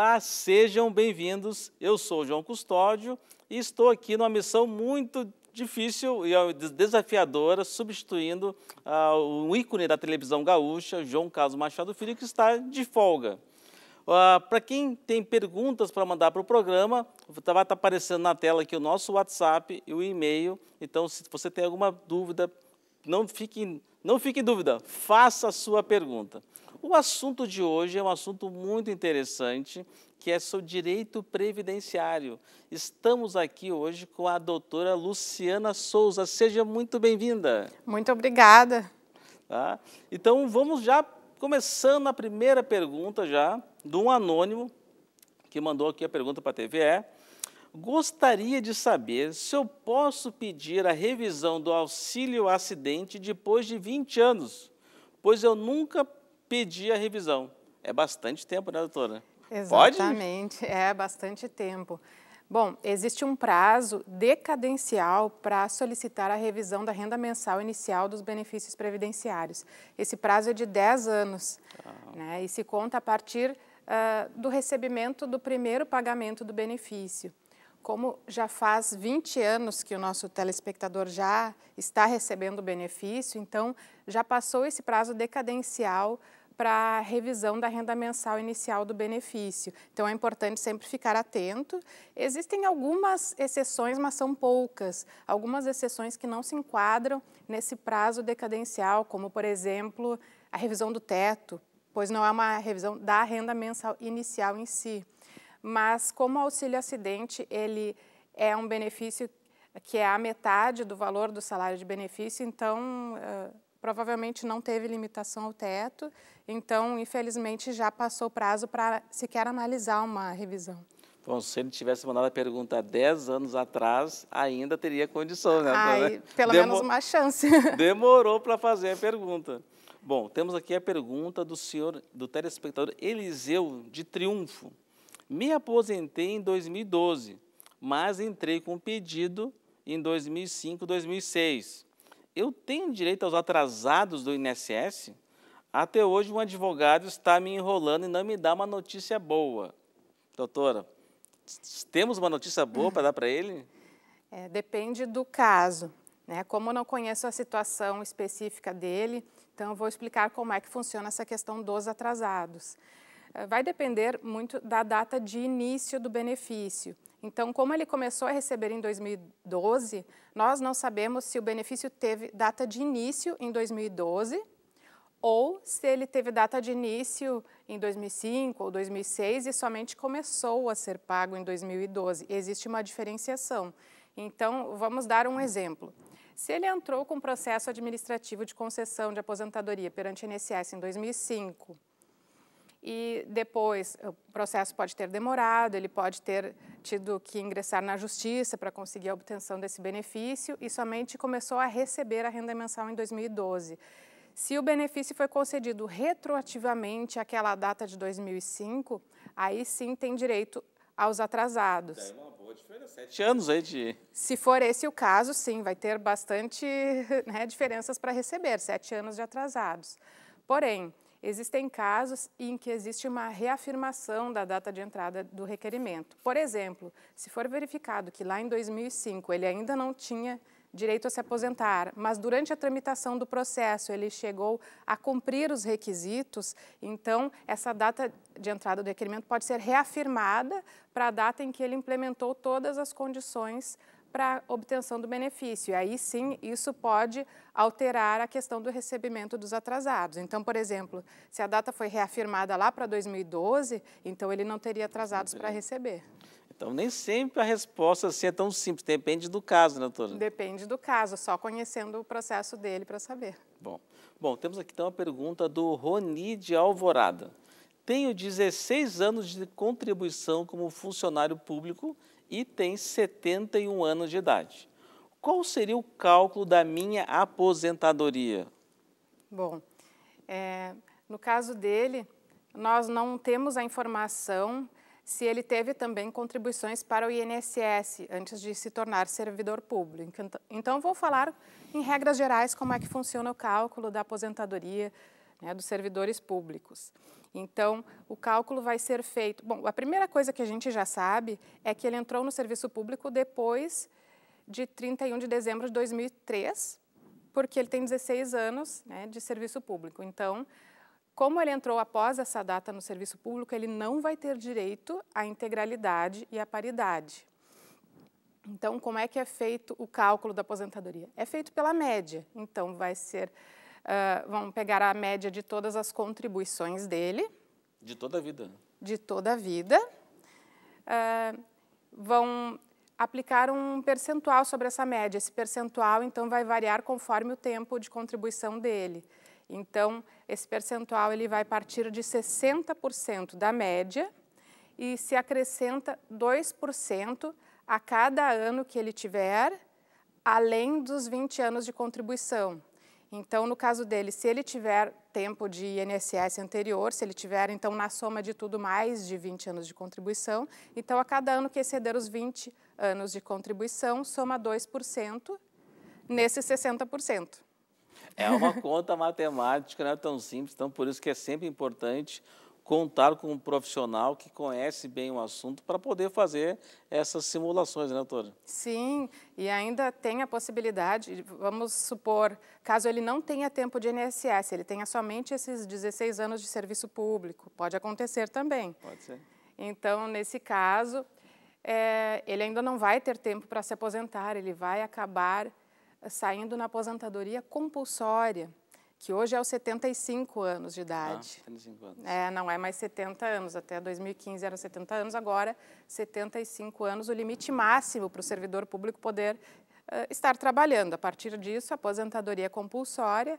Olá, sejam bem-vindos. Eu sou João Custódio e estou aqui numa missão muito difícil e desafiadora, substituindo uh, ah, o ícone da televisão gaúcha, João Carlos Machado Filho, que está de folga. Uh, para quem tem perguntas para mandar para o programa, tá, vai estar tá aparecendo na tela aqui o nosso WhatsApp e o e-mail. Então, se você tem alguma dúvida, não fique, não fique em dúvida, faça a sua pergunta. O assunto de hoje é um assunto muito interessante, que é sobre direito previdenciário. Estamos aqui hoje com a doutora Luciana Souza. Seja muito bem-vinda. Muito obrigada. Tá? Então, vamos já começando a primeira pergunta já, de um anônimo, que mandou aqui a pergunta para a TVE. É, Gostaria de saber se eu posso pedir a revisão do auxílio acidente depois de 20 anos, pois eu nunca pedir a revisão. É bastante tempo, né, doutora? Exatamente, Pode? é bastante tempo. Bom, existe um prazo decadencial para solicitar a revisão da renda mensal inicial dos benefícios previdenciários. Esse prazo é de 10 anos ah. né, e se conta a partir uh, do recebimento do primeiro pagamento do benefício. Como já faz 20 anos que o nosso telespectador já está recebendo o benefício, então já passou esse prazo decadencial para revisão da renda mensal inicial do benefício. Então é importante sempre ficar atento. Existem algumas exceções, mas são poucas. Algumas exceções que não se enquadram nesse prazo decadencial, como por exemplo a revisão do teto, pois não é uma revisão da renda mensal inicial em si. Mas como o auxílio acidente, ele é um benefício que é a metade do valor do salário de benefício, então uh, provavelmente não teve limitação ao teto então, infelizmente, já passou o prazo para sequer analisar uma revisão. Bom, se ele tivesse mandado a pergunta 10 anos atrás, ainda teria condição, né? Ai, pelo Demo menos uma chance. Demorou para fazer a pergunta. Bom, temos aqui a pergunta do senhor, do telespectador Eliseu de Triunfo. Me aposentei em 2012, mas entrei com pedido em 2005, 2006. Eu tenho direito aos atrasados do INSS? Até hoje, um advogado está me enrolando e não me dá uma notícia boa. Doutora, temos uma notícia boa para dar para ele? É, depende do caso. Né? Como eu não conheço a situação específica dele, então eu vou explicar como é que funciona essa questão dos atrasados. É, vai depender muito da data de início do benefício. Então, como ele começou a receber em 2012, nós não sabemos se o benefício teve data de início em 2012 ou se ele teve data de início em 2005 ou 2006 e somente começou a ser pago em 2012. Existe uma diferenciação. Então, vamos dar um exemplo. Se ele entrou com processo administrativo de concessão de aposentadoria perante a INSS em 2005 e depois o processo pode ter demorado, ele pode ter tido que ingressar na justiça para conseguir a obtenção desse benefício e somente começou a receber a renda mensal em 2012. Se o benefício foi concedido retroativamente àquela data de 2005, aí sim tem direito aos atrasados. Tem é uma boa diferença, sete anos aí de... Se for esse o caso, sim, vai ter bastante né, diferenças para receber, sete anos de atrasados. Porém, existem casos em que existe uma reafirmação da data de entrada do requerimento. Por exemplo, se for verificado que lá em 2005 ele ainda não tinha direito a se aposentar, mas durante a tramitação do processo ele chegou a cumprir os requisitos, então essa data de entrada do requerimento pode ser reafirmada para a data em que ele implementou todas as condições para obtenção do benefício. E aí sim, isso pode alterar a questão do recebimento dos atrasados. Então, por exemplo, se a data foi reafirmada lá para 2012, então ele não teria atrasados para receber. Então, nem sempre a resposta assim, é tão simples, depende do caso, né, doutora? Depende do caso, só conhecendo o processo dele para saber. Bom. Bom, temos aqui então uma pergunta do Roni de Alvorada. Tenho 16 anos de contribuição como funcionário público e tenho 71 anos de idade. Qual seria o cálculo da minha aposentadoria? Bom, é, no caso dele, nós não temos a informação se ele teve também contribuições para o INSS antes de se tornar servidor público. Então, então vou falar em regras gerais como é que funciona o cálculo da aposentadoria né, dos servidores públicos. Então, o cálculo vai ser feito. Bom, a primeira coisa que a gente já sabe é que ele entrou no serviço público depois de 31 de dezembro de 2003, porque ele tem 16 anos né, de serviço público. Então, como ele entrou após essa data no serviço público, ele não vai ter direito à integralidade e à paridade. Então, como é que é feito o cálculo da aposentadoria? É feito pela média. Então, vai ser, uh, vão pegar a média de todas as contribuições dele. De toda a vida. Né? De toda a vida. Uh, vão aplicar um percentual sobre essa média. Esse percentual, então, vai variar conforme o tempo de contribuição dele. Então, esse percentual ele vai partir de 60% da média e se acrescenta 2% a cada ano que ele tiver, além dos 20 anos de contribuição. Então, no caso dele, se ele tiver tempo de INSS anterior, se ele tiver, então, na soma de tudo, mais de 20 anos de contribuição, então, a cada ano que exceder os 20 anos de contribuição, soma 2% nesses 60%. É uma conta matemática, não é tão simples, então por isso que é sempre importante contar com um profissional que conhece bem o assunto para poder fazer essas simulações, né, doutora? Sim, e ainda tem a possibilidade, vamos supor, caso ele não tenha tempo de INSS, ele tenha somente esses 16 anos de serviço público, pode acontecer também. Pode ser. Então, nesse caso, é, ele ainda não vai ter tempo para se aposentar, ele vai acabar saindo na aposentadoria compulsória, que hoje é aos 75 anos de idade. Ah, 75 anos. É, não é mais 70 anos, até 2015 eram 70 anos, agora 75 anos, o limite máximo para o servidor público poder uh, estar trabalhando. A partir disso, aposentadoria compulsória,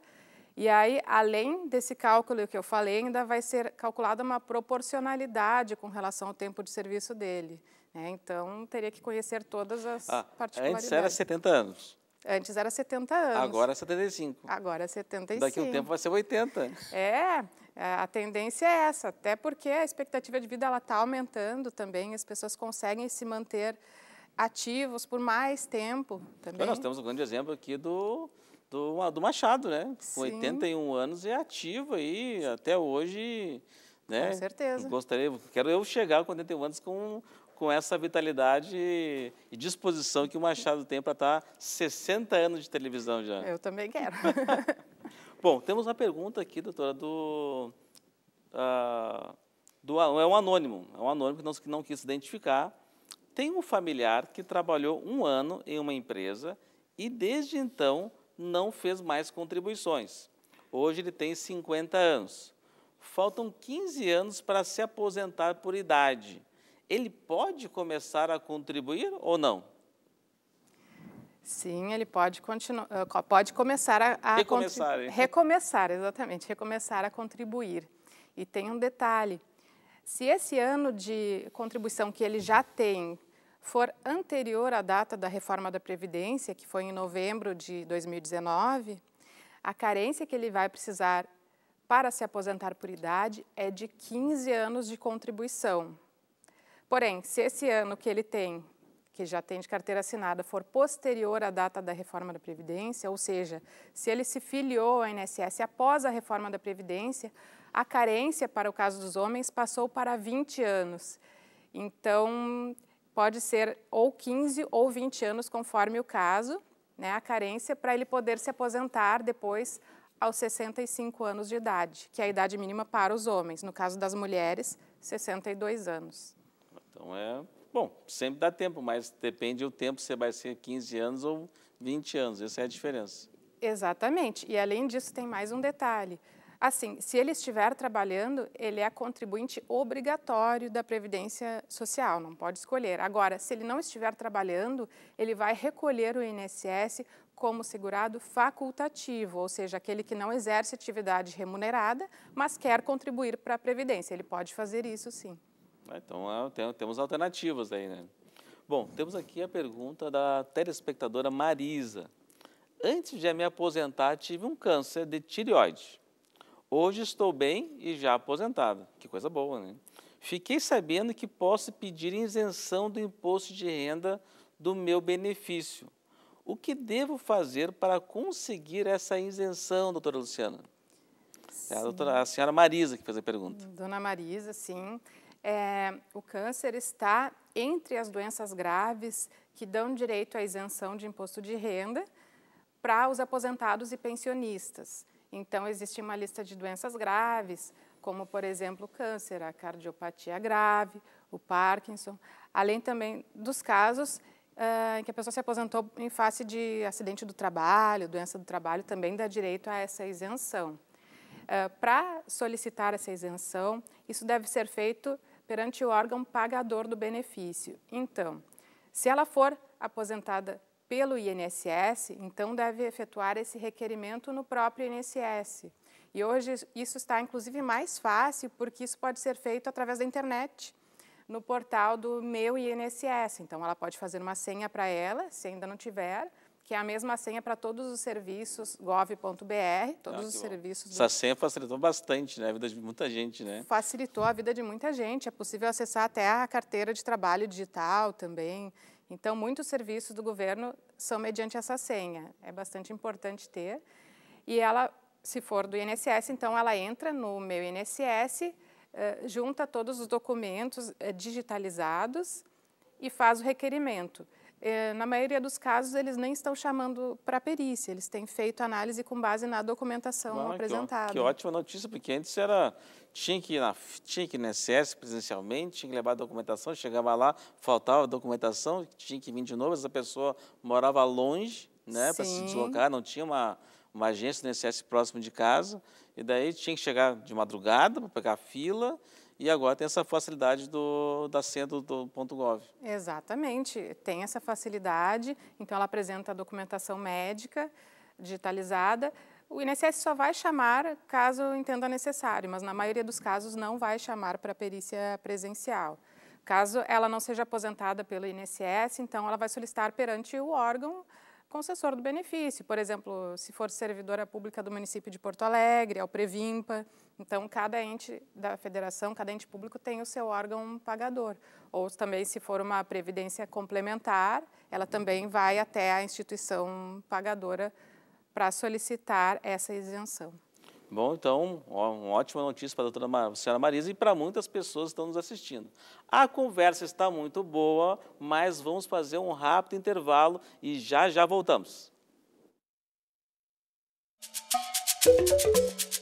e aí, além desse cálculo que eu falei, ainda vai ser calculada uma proporcionalidade com relação ao tempo de serviço dele. Né? Então, teria que conhecer todas as ah, particularidades. Antes era 70 anos. Antes era 70 anos. Agora é 75. Agora é 75. Daqui a um tempo vai ser 80. É, é, a tendência é essa, até porque a expectativa de vida ela está aumentando também, as pessoas conseguem se manter ativos por mais tempo também. Nós temos um grande exemplo aqui do, do, do Machado, né? Com Sim. 81 anos e é ativo aí até hoje. Né? Com certeza. Gostaria, quero eu chegar com 81 anos com com essa vitalidade e disposição que o Machado tem para tá estar 60 anos de televisão já. Eu também quero. Bom, temos uma pergunta aqui, doutora, do, uh, do é um anônimo, é um anônimo que não, que não quis se identificar. Tem um familiar que trabalhou um ano em uma empresa e desde então não fez mais contribuições. Hoje ele tem 50 anos. Faltam 15 anos para se aposentar por idade ele pode começar a contribuir ou não? Sim, ele pode, continuar, eh, pode começar a, a recomeçar, recomeçar, exatamente, recomeçar a contribuir. E tem um detalhe: se esse ano de contribuição que ele já tem for anterior à data da reforma da Previdência, que foi em novembro de 2019, a carência que ele vai precisar para se aposentar por idade é de 15 anos de contribuição. Porém, se esse ano que ele tem, que já tem de carteira assinada, for posterior à data da reforma da Previdência, ou seja, se ele se filiou ao INSS após a reforma da Previdência, a carência para o caso dos homens passou para 20 anos. Então, pode ser ou 15 ou 20 anos, conforme o caso, né, a carência, para ele poder se aposentar depois aos 65 anos de idade, que é a idade mínima para os homens. No caso das mulheres, 62 anos. Então é. Bom, sempre dá tempo, mas depende do tempo se vai ser 15 anos ou 20 anos. Essa é a diferença. Exatamente. E além disso, tem mais um detalhe. Assim, se ele estiver trabalhando, ele é contribuinte obrigatório da Previdência Social, não pode escolher. Agora, se ele não estiver trabalhando, ele vai recolher o INSS como segurado facultativo, ou seja, aquele que não exerce atividade remunerada, mas quer contribuir para a Previdência. Ele pode fazer isso sim. Né, então, é, temos alternativas aí, né? Bom, temos aqui a pergunta da telespectadora Marisa. Antes de me aposentar, tive um câncer de tireoide. Hoje estou bem e já aposentada. Que coisa boa, né? Fiquei sabendo que posso pedir isenção do imposto de renda do meu benefício. O que devo fazer para conseguir essa isenção, doutora Luciana? É a, doutora, a senhora Marisa que fez a pergunta. Dona Marisa, sim é, o câncer está entre as doenças graves que dão direito à isenção de imposto de renda para os aposentados e pensionistas. Então, existe uma lista de doenças graves, como, por exemplo, o câncer, a cardiopatia grave, o Parkinson, além também dos casos é, em uh, que a pessoa se aposentou em face de acidente do trabalho, doença do trabalho, também dá direito a essa isenção. Uh, Para solicitar essa isenção, isso deve ser feito perante o órgão pagador do benefício. Então, se ela for aposentada pelo INSS, então deve efetuar esse requerimento no próprio INSS. E hoje isso está inclusive mais fácil, porque isso pode ser feito através da internet, no portal do Meu INSS. Então ela pode fazer uma senha para ela, se ainda não tiver, que é a mesma senha para todos os serviços gov.br, todos ah, os bom. serviços. Do... Essa senha facilitou bastante né, a vida de muita gente, né? Facilitou a vida de muita gente. É possível acessar até a carteira de trabalho digital também. Então, muitos serviços do governo são mediante essa senha. É bastante importante ter. E ela, se for do INSS, então ela entra no meu INSS, eh, junta todos os documentos eh, digitalizados e faz o requerimento. É, na maioria dos casos, eles nem estão chamando para perícia, eles têm feito análise com base na documentação Mano, apresentada. Que, ó, que, ótima notícia, porque antes era, tinha que ir, na, tinha que ir no SS presencialmente, tinha que levar a documentação, chegava lá, faltava a documentação, tinha que vir de novo, essa pessoa morava longe né, para se deslocar, não tinha uma, uma agência no INSS próximo de casa, e daí tinha que chegar de madrugada para pegar a fila, e agora tem essa facilidade do, da sendo do ponto .gov. Exatamente, tem essa facilidade, então ela apresenta a documentação médica digitalizada, o INSS só vai chamar caso entenda necessário, mas na maioria dos casos não vai chamar para perícia presencial. Caso ela não seja aposentada pelo INSS, então ela vai solicitar perante o órgão concessor do benefício, por exemplo, se for servidora pública do município de Porto Alegre, ao é Previmpa. Então, cada ente da federação, cada ente público tem o seu órgão pagador. Ou também, se for uma previdência complementar, ela também vai até a instituição pagadora para solicitar essa isenção. Bom, então, ó, uma ótima notícia para a doutora Mar senhora Marisa e para muitas pessoas que estão nos assistindo. A conversa está muito boa, mas vamos fazer um rápido intervalo e já já voltamos. Música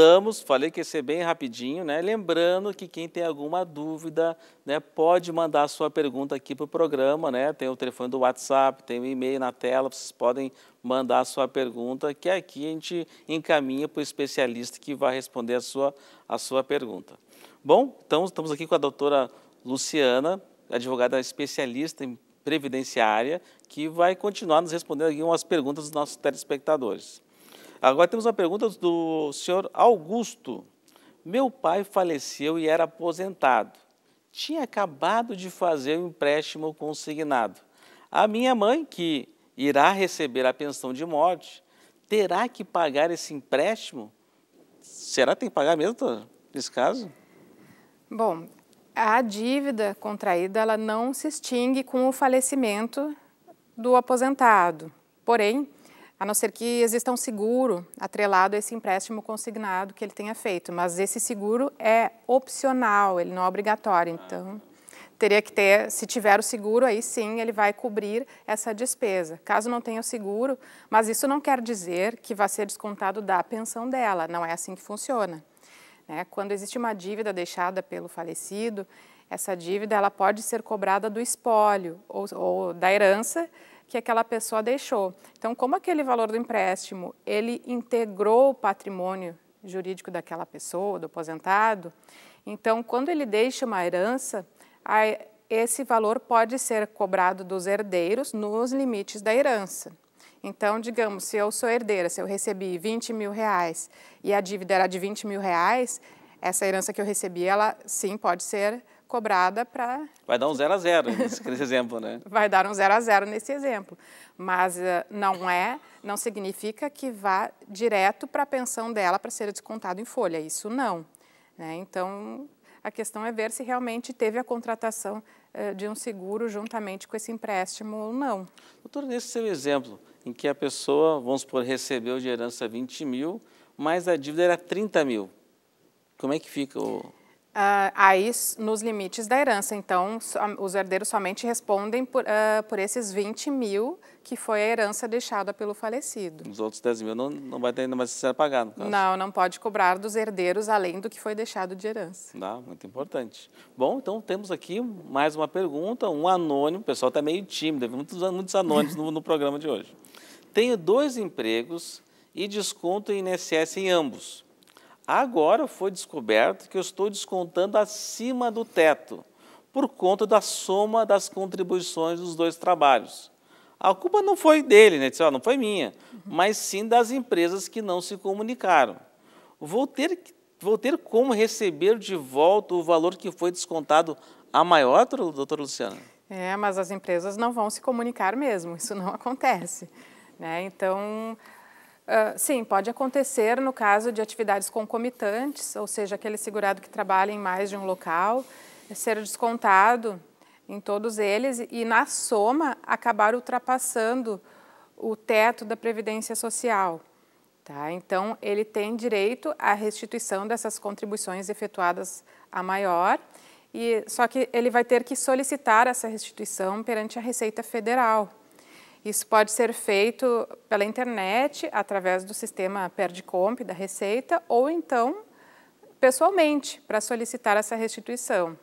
voltamos, falei que ia ser bem rapidinho, né? Lembrando que quem tem alguma dúvida, né, pode mandar a sua pergunta aqui para o programa, né? Tem o telefone do WhatsApp, tem o e-mail na tela, vocês podem mandar a sua pergunta, que aqui a gente encaminha para o especialista que vai responder a sua, a sua pergunta. Bom, então estamos aqui com a doutora Luciana, advogada especialista em previdenciária, que vai continuar nos respondendo algumas perguntas dos nossos telespectadores. Agora temos uma pergunta do senhor Augusto. Meu pai faleceu e era aposentado. Tinha acabado de fazer o um empréstimo consignado. A minha mãe, que irá receber a pensão de morte, terá que pagar esse empréstimo? Será que tem que pagar mesmo, nesse caso? Bom, a dívida contraída ela não se extingue com o falecimento do aposentado. Porém, a não ser que exista um seguro atrelado a esse empréstimo consignado que ele tenha feito. Mas esse seguro é opcional, ele não é obrigatório. Então, teria que ter, se tiver o seguro, aí sim ele vai cobrir essa despesa. Caso não tenha o seguro, mas isso não quer dizer que vai ser descontado da pensão dela, não é assim que funciona. Né? Quando existe uma dívida deixada pelo falecido, essa dívida ela pode ser cobrada do espólio ou, ou da herança, que aquela pessoa deixou. Então, como aquele valor do empréstimo, ele integrou o patrimônio jurídico daquela pessoa, do aposentado, então, quando ele deixa uma herança, esse valor pode ser cobrado dos herdeiros nos limites da herança. Então, digamos, se eu sou herdeira, se eu recebi 20 mil reais e a dívida era de 20 mil reais, essa herança que eu recebi, ela sim pode ser cobrada para... Vai dar um zero a zero nesse, exemplo, né? Vai dar um zero a zero nesse exemplo. Mas eh, não é, não significa que vá direto para a pensão dela para ser descontado em folha, isso não. Né? Então, a questão é ver se realmente teve a contratação eh, de um seguro juntamente com esse empréstimo ou não. Doutor, nesse seu exemplo, em que a pessoa, vamos supor, recebeu de herança 20 mil, mas a dívida era 30 mil, como é que fica o... Uh, aí nos limites da herança. Então, so, ah, os herdeiros somente respondem por, uh, por esses 20 mil que foi a herança deixada pelo falecido. Os outros 10 mil não, não vai ter ainda mais ser pagado. Não, não pode cobrar dos herdeiros além do que foi deixado de herança. Ah, muito importante. Bom, então temos aqui mais uma pergunta, um anônimo, o pessoal está meio tímido, muitos, muitos anônimos no, no programa de hoje. Tenho dois empregos e desconto em INSS em ambos Agora foi descoberto que eu estou descontando acima do teto, por conta da soma das contribuições dos dois trabalhos. A culpa não foi dele, né? Ah, não foi minha, mas sim das empresas que não se comunicaram. Vou ter, vou ter como receber de volta o valor que foi descontado a maior, doutor Luciano? É, mas as empresas não vão se comunicar mesmo, isso não acontece. Né? Então, ah, sim, pode acontecer no caso de atividades concomitantes, ou seja, aquele segurado que trabalha em mais de um local, ser descontado em todos eles e, na soma, acabar ultrapassando o teto da Previdência Social. Tá? Então, ele tem direito à restituição dessas contribuições efetuadas a maior, e só que ele vai ter que solicitar essa restituição perante a Receita Federal. Isso pode ser feito pela internet, através do sistema PERDCOMP da Receita, ou então pessoalmente para solicitar essa restituição.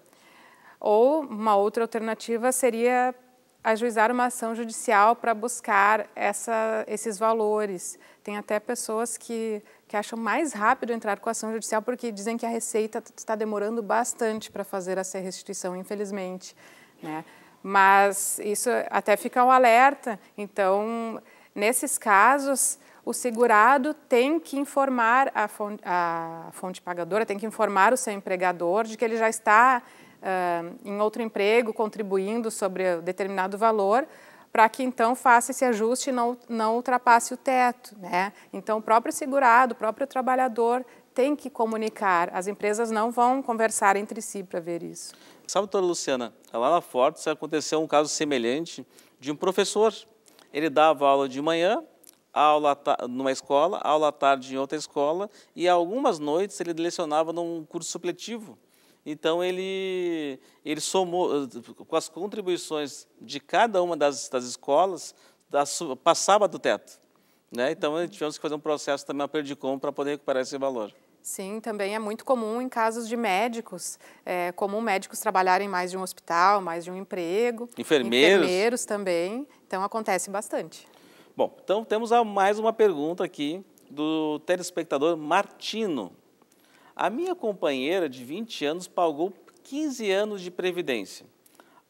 Ou uma outra alternativa seria ajuizar uma ação judicial para buscar essa, esses valores. Tem até pessoas que, que acham mais rápido entrar com a ação judicial porque dizem que a Receita está demorando bastante para fazer essa restituição, infelizmente. Né? Mas isso até fica um alerta. Então, nesses casos, o segurado tem que informar a fonte, a fonte, pagadora, tem que informar o seu empregador de que ele já está uh, em outro emprego contribuindo sobre determinado valor, para que então faça esse ajuste e não, não ultrapasse o teto. Né? Então, o próprio segurado, o próprio trabalhador tem que comunicar, as empresas não vão conversar entre si para ver isso. Sabe, doutora Luciana, lá na Fortes aconteceu um caso semelhante de um professor. Ele dava aula de manhã, aula numa escola, aula à tarde em outra escola, e algumas noites ele lecionava num curso supletivo. Então ele, ele somou, com as contribuições de cada uma das, das escolas, passava do teto. Né? Então tivemos que fazer um processo também a Perdicom para poder recuperar esse valor. Sim, também é muito comum em casos de médicos, é comum médicos trabalharem mais de um hospital, mais de um emprego. Enfermeiros. Enfermeiros também, então acontece bastante. Bom, então temos mais uma pergunta aqui do telespectador Martino. A minha companheira de 20 anos pagou 15 anos de previdência.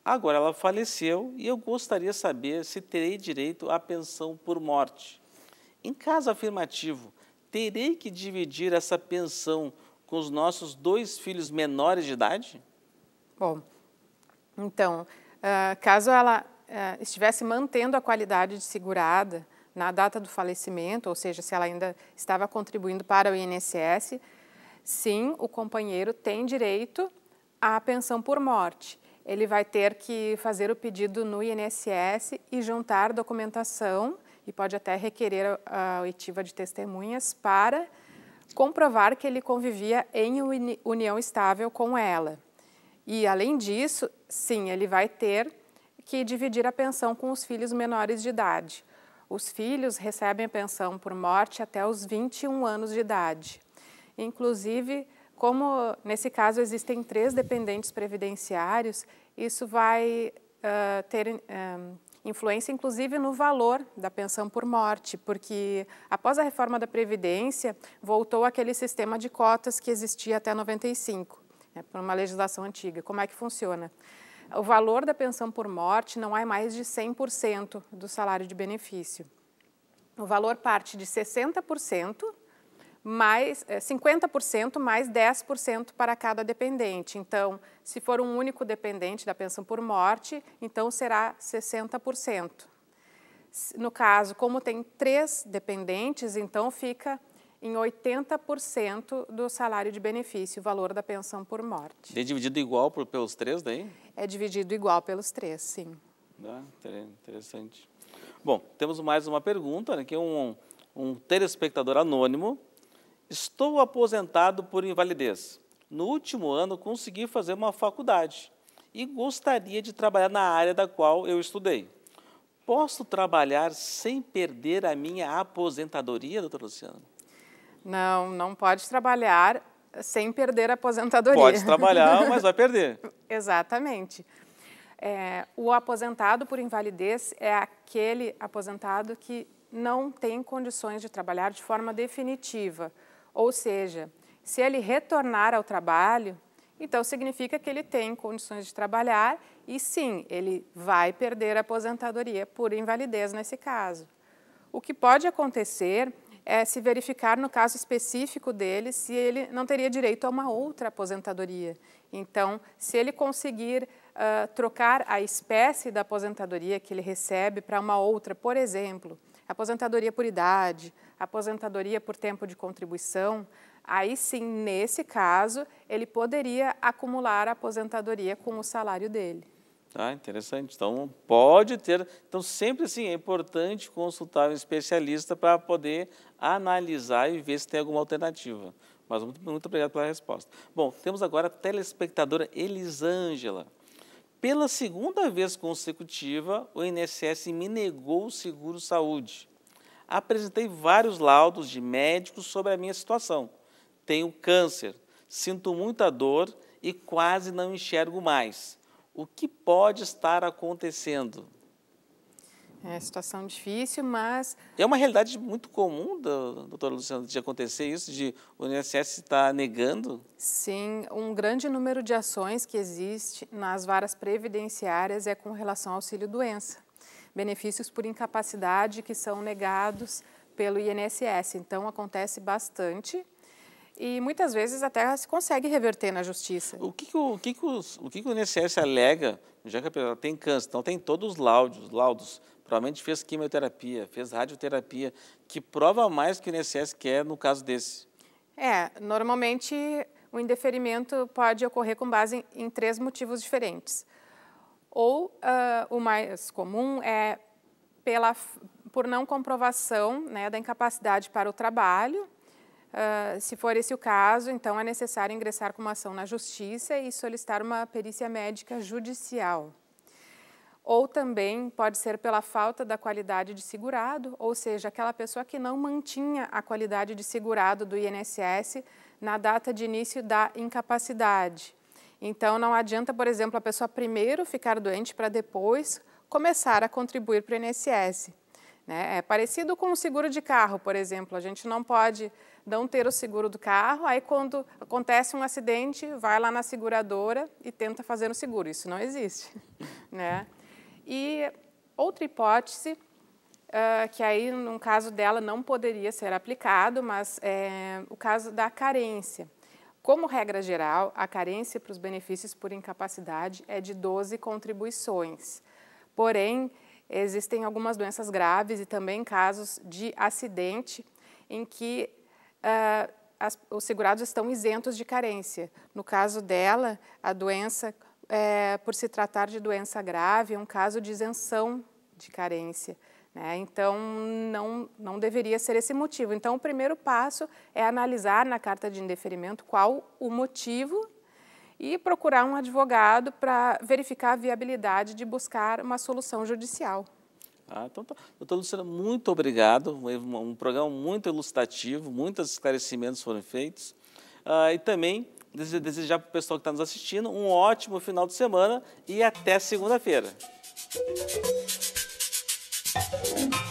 Agora ela faleceu e eu gostaria saber se terei direito à pensão por morte. Em caso afirmativo, terei que dividir essa pensão com os nossos dois filhos menores de idade? Bom, então, uh, caso ela uh, estivesse mantendo a qualidade de segurada na data do falecimento, ou seja, se ela ainda estava contribuindo para o INSS, sim, o companheiro tem direito à pensão por morte. Ele vai ter que fazer o pedido no INSS e juntar documentação e pode até requerer a oitiva de testemunhas para comprovar que ele convivia em união estável com ela. E, além disso, sim, ele vai ter que dividir a pensão com os filhos menores de idade. Os filhos recebem a pensão por morte até os 21 anos de idade. Inclusive, como nesse caso existem três dependentes previdenciários, isso vai uh, ter. Ah, influência inclusive no valor da pensão por morte, porque após a reforma da Previdência, voltou aquele sistema de cotas que existia até 95, né, por uma legislação antiga. Como é que funciona? O valor da pensão por morte não é mais de 100% do salário de benefício. O valor parte de 60% mais é, 50% mais 10% para cada dependente. Então, se for um único dependente da pensão por morte, então será 60%. No caso, como tem três dependentes, então fica em 80% do salário de benefício, o valor da pensão por morte. É dividido igual por, pelos três daí? É dividido igual pelos três, sim. Ah, interessante. Bom, temos mais uma pergunta, aqui né, um, um telespectador anônimo Estou aposentado por invalidez. No último ano, consegui fazer uma faculdade e gostaria de trabalhar na área da qual eu estudei. Posso trabalhar sem perder a minha aposentadoria, doutor Luciano? Não, não pode trabalhar sem perder a aposentadoria. Pode trabalhar, mas vai perder. Exatamente. É, o aposentado por invalidez é aquele aposentado que não tem condições de trabalhar de forma definitiva. Ou seja, se ele retornar ao trabalho, então significa que ele tem condições de trabalhar e sim, ele vai perder a aposentadoria por invalidez nesse caso. O que pode acontecer é se verificar no caso específico dele se ele não teria direito a uma outra aposentadoria. Então, se ele conseguir uh, trocar a espécie da aposentadoria que ele recebe para uma outra, por exemplo, aposentadoria por idade, aposentadoria por tempo de contribuição, aí sim, nesse caso, ele poderia acumular a aposentadoria com o salário dele. Ah, interessante. Então, pode ter. Então, sempre assim, é importante consultar um especialista para poder analisar e ver se tem alguma alternativa. Mas muito, muito obrigado pela resposta. Bom, temos agora a telespectadora Elisângela. Pela segunda vez consecutiva, o INSS me negou o seguro-saúde apresentei vários laudos de médicos sobre a minha situação. Tenho câncer, sinto muita dor e quase não enxergo mais. O que pode estar acontecendo? É situação difícil, mas. É uma realidade muito comum, doutora Luciana, de acontecer isso, de o INSS estar negando? Sim, um grande número de ações que existe nas varas previdenciárias é com relação ao auxílio-doença benefícios por incapacidade que são negados pelo INSS. Então, acontece bastante e muitas vezes até se consegue reverter na justiça. O que, que o, o, que, que, os, o que, que, o INSS alega, já que a pessoa tem câncer, então tem todos os laudos, laudos provavelmente fez quimioterapia, fez radioterapia, que prova mais que o INSS quer no caso desse? É, normalmente o indeferimento pode ocorrer com base em, em três motivos diferentes ou uh, o mais comum é pela, por não comprovação né, da incapacidade para o trabalho. Uh, se for esse o caso, então é necessário ingressar com uma ação na justiça e solicitar uma perícia médica judicial. Ou também pode ser pela falta da qualidade de segurado, ou seja, aquela pessoa que não mantinha a qualidade de segurado do INSS na data de início da incapacidade. Então, não adianta, por exemplo, a pessoa primeiro ficar doente para depois começar a contribuir para o INSS. Né? É parecido com o seguro de carro, por exemplo. A gente não pode não ter o seguro do carro, aí quando acontece um acidente, vai lá na seguradora e tenta fazer o um seguro. Isso não existe. Né? E outra hipótese, uh, que aí no caso dela não poderia ser aplicado, mas é o caso da carência. Como regra geral, a carência para os benefícios por incapacidade é de 12 contribuições. Porém, existem algumas doenças graves e também casos de acidente em que uh, as, os segurados estão isentos de carência. No caso dela, a doença, é, por se tratar de doença grave, é um caso de isenção de carência. Né? Então, não, não deveria ser esse motivo. Então, o primeiro passo é analisar na carta de indeferimento qual o motivo e procurar um advogado para verificar a viabilidade de buscar uma solução judicial. Ah, então tá. Doutora Luciana, muito obrigado. Um, programa muito elucidativo, muitos esclarecimentos foram feitos. Ah, e também desejar para o pessoal que está nos assistindo um ótimo final de semana e até segunda-feira. Thank you.